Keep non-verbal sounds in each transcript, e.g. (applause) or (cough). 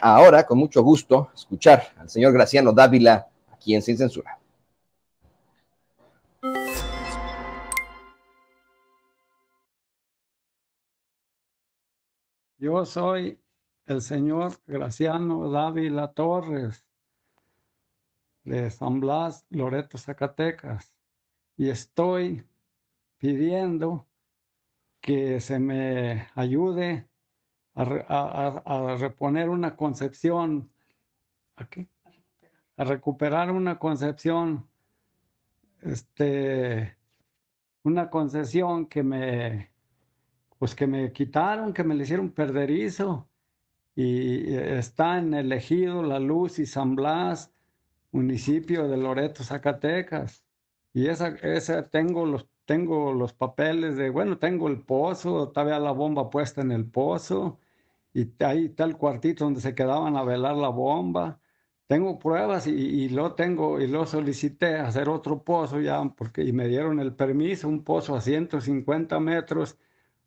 ahora, con mucho gusto, escuchar al señor Graciano Dávila aquí en Sin Censura. Yo soy el señor Graciano Dávila Torres de San Blas, Loreto, Zacatecas, y estoy pidiendo que se me ayude a, a, a reponer una concepción, ¿a A recuperar una concepción, este, una concesión que me, pues que me quitaron, que me le hicieron perderizo. Y está en el ejido La Luz y San Blas, municipio de Loreto, Zacatecas. Y esa, esa tengo los tengo los papeles de, bueno, tengo el pozo, todavía la bomba puesta en el pozo, y ahí está el cuartito donde se quedaban a velar la bomba. Tengo pruebas y, y lo tengo y lo solicité hacer otro pozo ya porque y me dieron el permiso, un pozo a 150 metros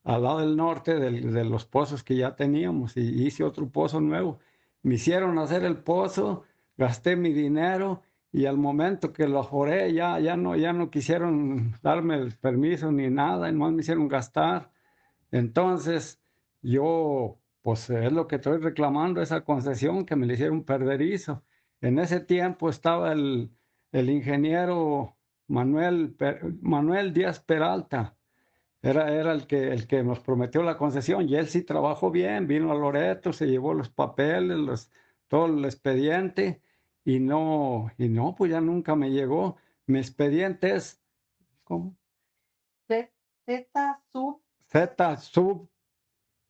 al lado del norte de los pozos que ya teníamos y hice otro pozo nuevo. Me hicieron hacer el pozo, gasté mi dinero y al momento que lo foré ya, ya, no, ya no quisieron darme el permiso ni nada, y más me hicieron gastar. Entonces yo pues es lo que estoy reclamando, esa concesión que me le hicieron perderizo. En ese tiempo estaba el, ingeniero Manuel, Manuel Díaz Peralta, era, era el, que, el que nos prometió la concesión y él sí trabajó bien, vino a Loreto, se llevó los papeles, los, todo el expediente y no, y no, pues ya nunca me llegó. Mi expediente es, ¿cómo? Z sub. Z sub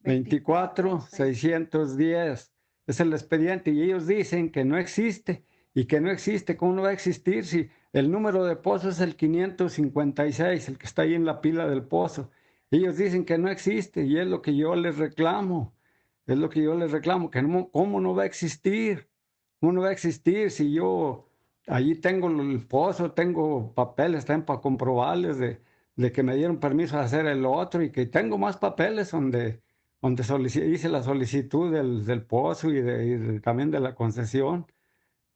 24, 610. Es el expediente y ellos dicen que no existe y que no existe. ¿Cómo no va a existir si el número de pozo es el 556, el que está ahí en la pila del pozo? Ellos dicen que no existe y es lo que yo les reclamo. Es lo que yo les reclamo, que cómo no va a existir. ¿Cómo no va a existir si yo allí tengo el pozo, tengo papeles también para comprobarles de, de que me dieron permiso de hacer el otro y que tengo más papeles donde donde hice la solicitud del, pozo y, de, también de la concesión.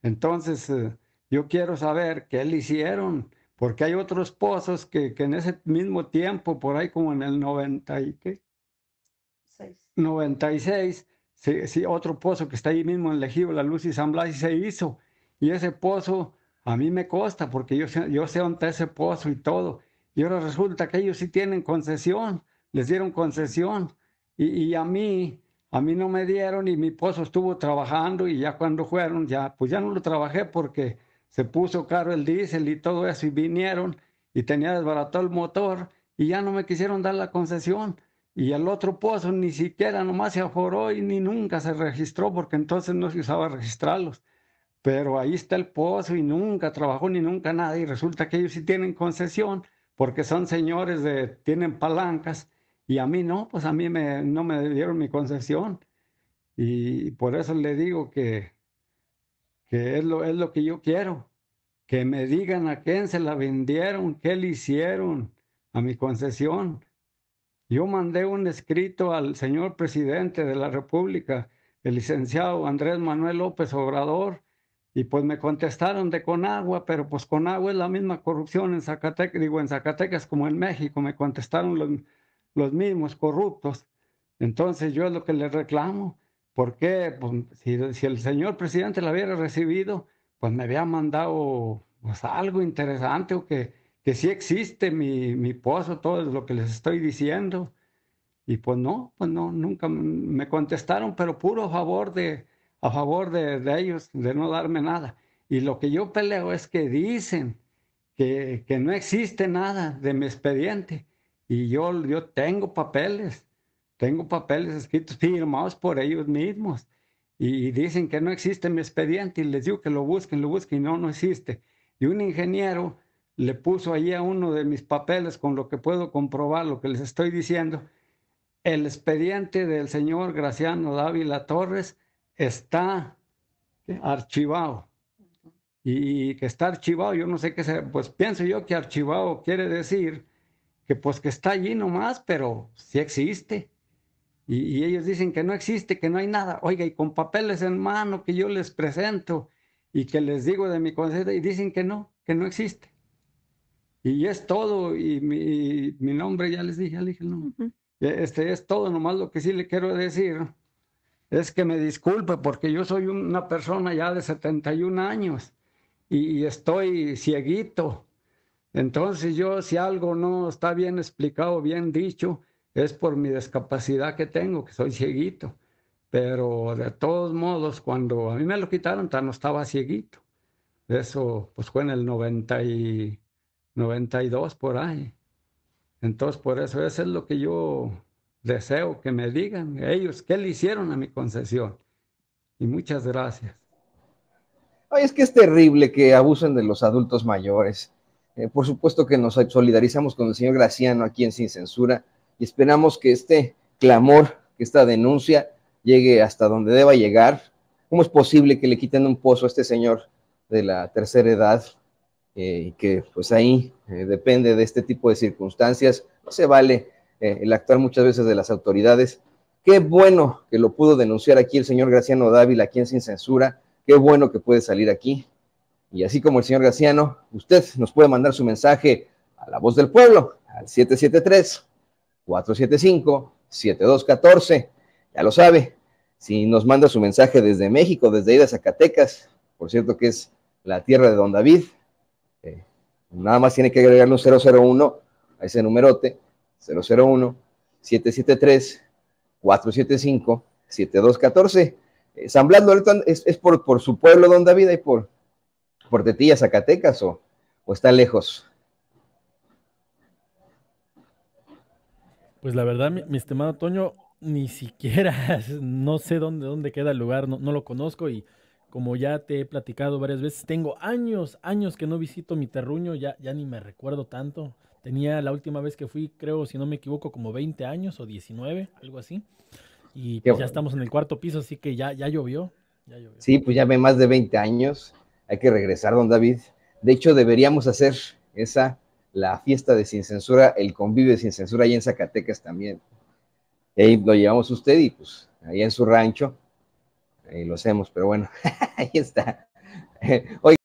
Entonces, eh, yo quiero saber qué le hicieron, porque hay otros pozos que, en ese mismo tiempo, por ahí como en el 90 y qué, 96, sí, otro pozo que está ahí mismo en Legivo, La Luz y San Blas, y se hizo. Y ese pozo a mí me costa, porque yo, yo sé dónde ese pozo y todo. Y ahora resulta que ellos sí tienen concesión, les dieron concesión y, a mí, a mí no me dieron y mi pozo estuvo trabajando y ya cuando fueron, ya, pues ya no lo trabajé porque se puso caro el diésel y todo eso y vinieron y tenía desbaratado el motor y ya no me quisieron dar la concesión. Y el otro pozo ni siquiera nomás se aforó y ni nunca se registró porque entonces no se usaba registrarlos. Pero ahí está el pozo y nunca trabajó ni nunca nada y resulta que ellos sí tienen concesión porque son señores de, tienen palancas y a mí no, pues a mí me, no me dieron mi concesión. Y por eso le digo que, que es, lo, es lo que yo quiero. Que me digan a quién se la vendieron, qué le hicieron a mi concesión. Yo mandé un escrito al señor presidente de la República, el licenciado Andrés Manuel López Obrador, y pues me contestaron de con agua pero pues con agua es la misma corrupción en Zacatecas, digo en Zacatecas como en México, me contestaron los, los mismos corruptos. Entonces yo es lo que les reclamo. ¿Por qué? Pues, si, el señor presidente la hubiera recibido, pues me había mandado pues, algo interesante o que, que sí existe mi, mi pozo, todo lo que les estoy diciendo. Y pues no, pues no, nunca me contestaron, pero puro a favor de, a favor de, ellos, de no darme nada. Y lo que yo peleo es que dicen que, que no existe nada de mi expediente, y yo, yo tengo papeles, tengo papeles escritos firmados por ellos mismos. Y dicen que no existe mi expediente y les digo que lo busquen, lo busquen y no, no existe. Y un ingeniero le puso ahí a uno de mis papeles con lo que puedo comprobar lo que les estoy diciendo. El expediente del señor Graciano Dávila Torres está archivado. Y que está archivado, yo no sé qué sea, pues pienso yo que archivado quiere decir que pues que está allí nomás, pero sí existe. Y, ellos dicen que no existe, que no hay nada. Oiga, y con papeles en mano que yo les presento y que les digo de mi concepto, y dicen que no, que no existe. Y es todo, y mi, nombre ya les dije, ya dije no. Este es todo, nomás lo que sí le quiero decir es que me disculpe porque yo soy una persona ya de 71 años y estoy cieguito entonces yo, si algo no está bien explicado, bien dicho, es por mi discapacidad que tengo, que soy cieguito. Pero de todos modos, cuando a mí me lo quitaron, no estaba cieguito. Eso pues fue en el 90 y 92 por ahí. Entonces, por eso, eso es lo que yo deseo que me digan ellos qué le hicieron a mi concesión. Y muchas gracias. Ay, es que es terrible que abusen de los adultos mayores. Eh, por supuesto que nos solidarizamos con el señor Graciano aquí en Sin Censura y esperamos que este clamor, que esta denuncia llegue hasta donde deba llegar. ¿Cómo es posible que le quiten un pozo a este señor de la tercera edad eh, y que pues ahí eh, depende de este tipo de circunstancias? No se vale el actuar muchas veces de las autoridades. Qué bueno que lo pudo denunciar aquí el señor Graciano Dávila, aquí en Sin Censura. Qué bueno que puede salir aquí. Y así como el señor Gaciano, usted nos puede mandar su mensaje a la voz del pueblo al 773-475-7214. Ya lo sabe, si nos manda su mensaje desde México, desde ahí de Zacatecas, por cierto que es la tierra de Don David, eh, nada más tiene que agregarle un 001 a ese numerote, 001 773 475 7214. San Blas es, es por, por, su pueblo, don David, y por, Portetilla, Zacatecas o, o está lejos? Pues la verdad, mi, estimado Toño, ni siquiera (laughs) no sé dónde, dónde queda el lugar, no, lo conozco y como ya te he platicado varias veces, tengo años, años que no visito mi terruño, ya, ya ni me recuerdo tanto. Tenía la última vez que fui, creo, si no me equivoco, como 20 años o 19, algo así. Y pues ya estamos en el cuarto piso, así que ya, ya llovió, ya llovió. Sí, pues ya ve más de 20 años hay que regresar, don David. De hecho, deberíamos hacer esa, la fiesta de Sin Censura, el convive de Sin Censura, ahí en Zacatecas también. Ahí lo llevamos usted y pues ahí en su rancho, ahí lo hacemos, pero bueno, (laughs) ahí está. (laughs) Oiga,